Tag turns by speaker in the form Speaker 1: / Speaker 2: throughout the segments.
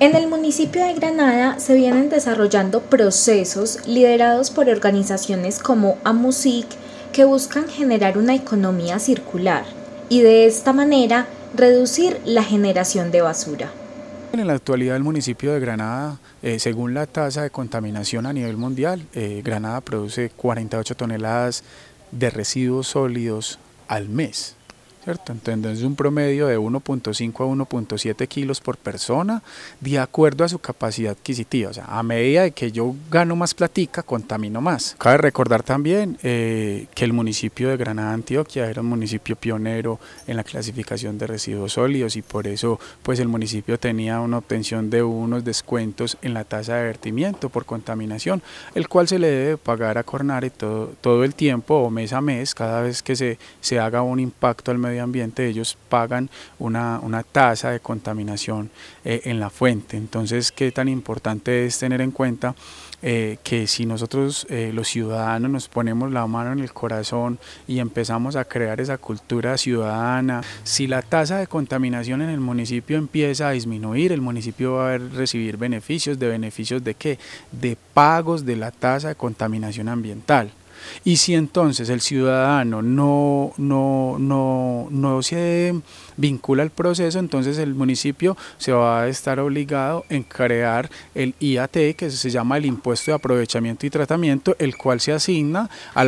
Speaker 1: En el municipio de Granada se vienen desarrollando procesos liderados por organizaciones como AMUSIC que buscan generar una economía circular y de esta manera reducir la generación de basura. En la actualidad el municipio de Granada, eh, según la tasa de contaminación a nivel mundial, eh, Granada produce 48 toneladas de residuos sólidos al mes. ¿cierto? Entonces un promedio de 1.5 a 1.7 kilos por persona de acuerdo a su capacidad adquisitiva. O sea, a medida de que yo gano más platica, contamino más. Cabe recordar también eh, que el municipio de Granada, Antioquia, era un municipio pionero en la clasificación de residuos sólidos y por eso pues el municipio tenía una obtención de unos descuentos en la tasa de vertimiento por contaminación, el cual se le debe pagar a Cornare todo, todo el tiempo o mes a mes cada vez que se, se haga un impacto al medio medio ambiente, ellos pagan una, tasa de contaminación eh, en la fuente. Entonces, qué tan importante es tener en cuenta eh, que si nosotros eh, los ciudadanos nos ponemos la mano en el corazón y empezamos a crear esa cultura ciudadana, si la tasa de contaminación en el municipio empieza a disminuir, el municipio va a recibir beneficios, de beneficios de qué? De pagos de la tasa de contaminación ambiental. Y si entonces el ciudadano no, se vincula al proceso, entonces el municipio se va a estar obligado en crear el IAT, que se llama el impuesto de aprovechamiento y tratamiento, el cual se asigna a,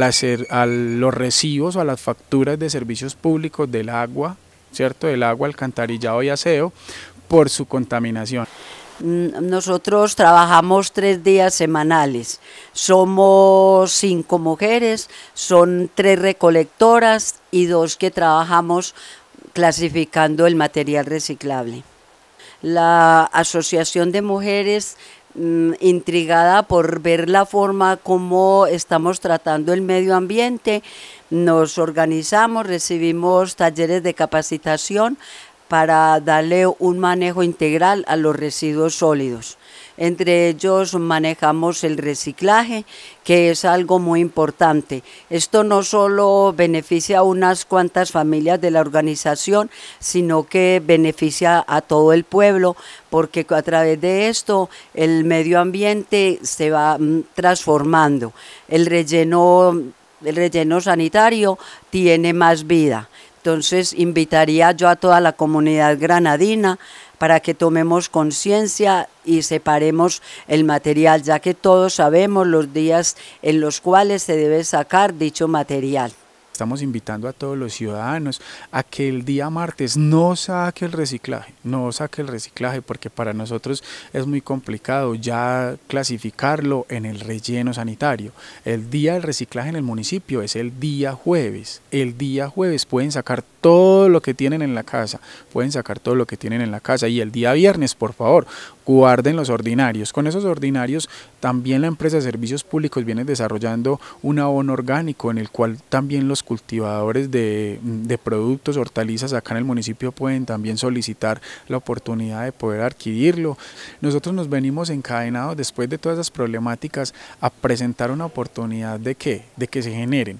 Speaker 1: a los recibos o a las facturas de servicios públicos del agua, ¿cierto? Del agua, alcantarillado y aseo por su contaminación. Mm, nosotros trabajamos tres días semanales. Somos
Speaker 2: cinco mujeres, son tres recolectoras y dos que trabajamos clasificando el material reciclable. La Asociación de Mujeres mm, intrigada por ver la forma como estamos tratando el medio ambiente. Nos organizamos, recibimos talleres de capacitación para darle un manejo integral a los residuos sólidos. Entre ellos manejamos el reciclaje, que es algo muy importante. Esto no solo beneficia a unas cuantas familias de la organización, sino que beneficia a todo el pueblo, porque a través de esto el medio ambiente se va mm, transformando. El relleno el relleno sanitario tiene más vida. Entonces invitaría yo a toda la comunidad granadina para que tomemos conciencia y separemos el material, ya que todos sabemos los días
Speaker 1: en los cuales se debe sacar dicho material. Estamos invitando a todos los ciudadanos a que el día martes no saque el reciclaje, no saque el reciclaje, porque para nosotros es muy complicado ya clasificarlo en el relleno sanitario. El día del reciclaje en el municipio es el día jueves. El día jueves pueden sacar todo lo que tienen en la casa, pueden sacar todo lo que tienen en la casa y el día viernes, por favor, guarden los ordinarios. Con esos ordinarios también la empresa de servicios públicos viene desarrollando un abono orgánico en el cual también los cultivadores de, productos, hortalizas acá en el municipio pueden también solicitar la oportunidad de poder adquirirlo. Nosotros nos venimos encadenados después de todas esas problemáticas a presentar una oportunidad de De que se generen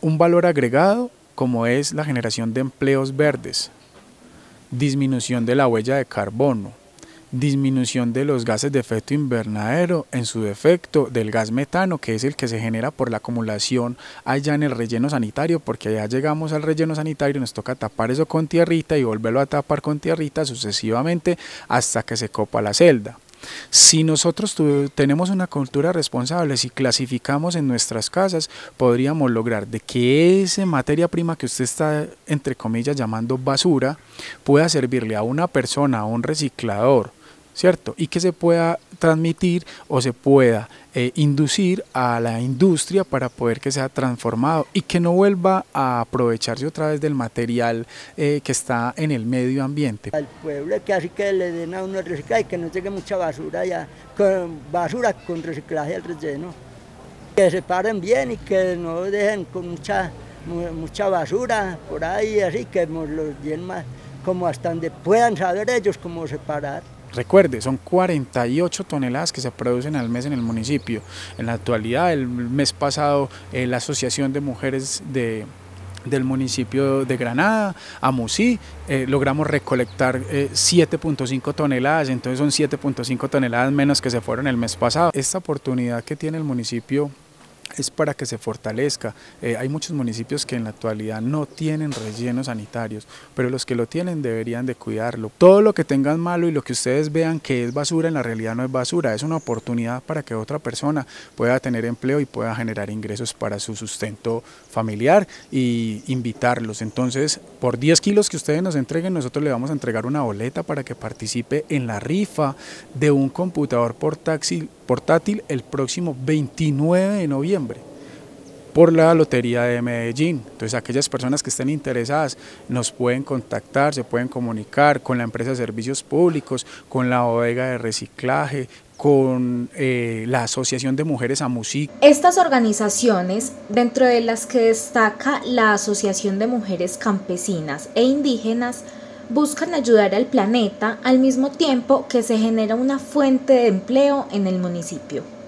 Speaker 1: un valor agregado como es la generación de empleos verdes, disminución de la huella de carbono, disminución de los gases de efecto invernadero, en su defecto del gas metano, que es el que se genera por la acumulación allá en el relleno sanitario, porque allá llegamos al relleno sanitario, nos toca tapar eso con tierrita y volverlo a tapar con tierrita sucesivamente hasta que se copa la celda. Si nosotros tenemos una cultura responsable, si clasificamos en nuestras casas, podríamos lograr de que esa materia prima que usted está, entre comillas, llamando basura, pueda servirle a una persona, a un reciclador, ¿cierto? Y que se pueda transmitir o se pueda eh, inducir a la industria para poder que sea transformado y que no vuelva a aprovecharse otra vez del material eh, que está en el medio ambiente. Al
Speaker 2: pueblo que así que le den a uno el reciclaje, que no llegue mucha basura ya, con basura con reciclaje al relleno, que separen bien y que no dejen con mucha, mucha basura por ahí, así que los den más como hasta donde puedan saber ellos cómo separar.
Speaker 1: Recuerde, son 48 toneladas que se producen al mes en el municipio. En la actualidad, el mes pasado, eh, la Asociación de Mujeres de, del municipio de Granada, AMUSI, eh, logramos recolectar 7.5 eh, toneladas, entonces son 7.5 toneladas menos que se fueron el mes pasado. Esta oportunidad que tiene el municipio es para que se fortalezca. Eh, hay muchos municipios que en la actualidad no tienen rellenos sanitarios, pero los que lo tienen deberían de cuidarlo. Todo lo que tengan malo y lo que ustedes vean que es basura, en la realidad no es basura, es una oportunidad para que otra persona pueda tener empleo y pueda generar ingresos para su sustento familiar y invitarlos. Entonces, por 10 kilos que ustedes nos entreguen, nosotros le vamos a entregar una boleta para que participe en la rifa de un computador portátil el próximo 29 de noviembre por la Lotería de Medellín. Entonces aquellas personas que estén interesadas nos pueden contactar, se pueden comunicar con la empresa de servicios públicos, con la bodega de reciclaje, con eh, la Asociación de Mujeres a Música. Estas organizaciones, dentro de las que destaca la Asociación de Mujeres Campesinas e Indígenas, buscan ayudar al planeta al mismo tiempo que se genera una fuente de empleo en el municipio.